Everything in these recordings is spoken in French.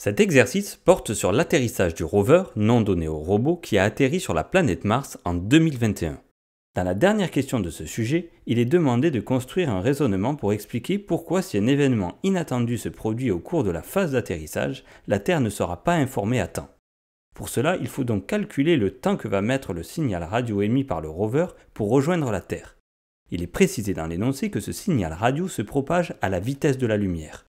Cet exercice porte sur l'atterrissage du rover, non donné au robot, qui a atterri sur la planète Mars en 2021. Dans la dernière question de ce sujet, il est demandé de construire un raisonnement pour expliquer pourquoi si un événement inattendu se produit au cours de la phase d'atterrissage, la Terre ne sera pas informée à temps. Pour cela, il faut donc calculer le temps que va mettre le signal radio émis par le rover pour rejoindre la Terre. Il est précisé dans l'énoncé que ce signal radio se propage à la vitesse de la lumière.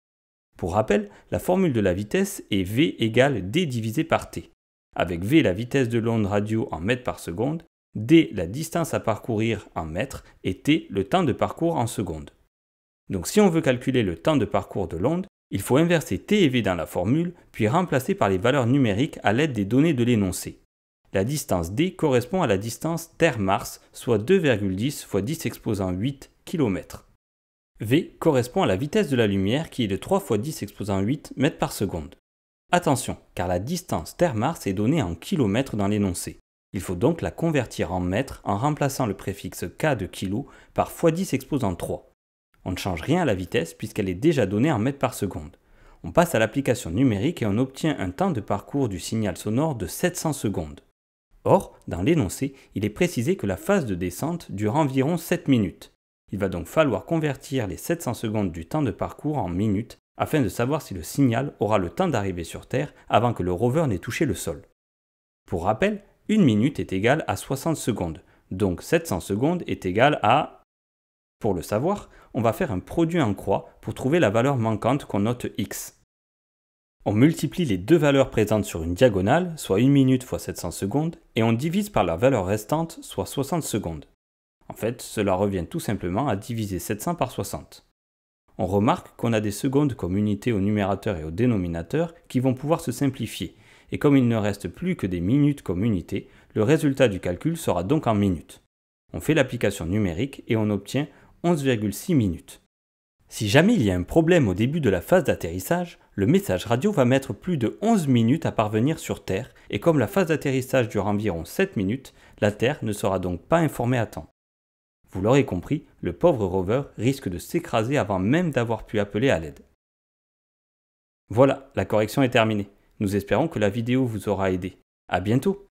Pour rappel, la formule de la vitesse est V égale D divisé par T. Avec V la vitesse de l'onde radio en mètres par seconde, D la distance à parcourir en mètres et T le temps de parcours en secondes. Donc si on veut calculer le temps de parcours de l'onde, il faut inverser T et V dans la formule, puis remplacer par les valeurs numériques à l'aide des données de l'énoncé. La distance D correspond à la distance Terre-Mars, soit 2,10 fois 10 exposant 8 km. V correspond à la vitesse de la lumière qui est de 3 x 10 exposant 8 mètres par seconde. Attention, car la distance Terre-Mars est donnée en kilomètres dans l'énoncé. Il faut donc la convertir en mètres en remplaçant le préfixe K de kilo par x 10 exposant 3. On ne change rien à la vitesse puisqu'elle est déjà donnée en mètres par seconde. On passe à l'application numérique et on obtient un temps de parcours du signal sonore de 700 secondes. Or, dans l'énoncé, il est précisé que la phase de descente dure environ 7 minutes. Il va donc falloir convertir les 700 secondes du temps de parcours en minutes afin de savoir si le signal aura le temps d'arriver sur Terre avant que le rover n'ait touché le sol. Pour rappel, une minute est égale à 60 secondes, donc 700 secondes est égale à... Pour le savoir, on va faire un produit en croix pour trouver la valeur manquante qu'on note x. On multiplie les deux valeurs présentes sur une diagonale, soit 1 minute fois 700 secondes, et on divise par la valeur restante, soit 60 secondes. En fait, cela revient tout simplement à diviser 700 par 60. On remarque qu'on a des secondes comme unité au numérateur et au dénominateur qui vont pouvoir se simplifier, et comme il ne reste plus que des minutes comme unité, le résultat du calcul sera donc en minutes. On fait l'application numérique et on obtient 11,6 minutes. Si jamais il y a un problème au début de la phase d'atterrissage, le message radio va mettre plus de 11 minutes à parvenir sur Terre, et comme la phase d'atterrissage dure environ 7 minutes, la Terre ne sera donc pas informée à temps. Vous l'aurez compris, le pauvre rover risque de s'écraser avant même d'avoir pu appeler à l'aide. Voilà, la correction est terminée. Nous espérons que la vidéo vous aura aidé. A bientôt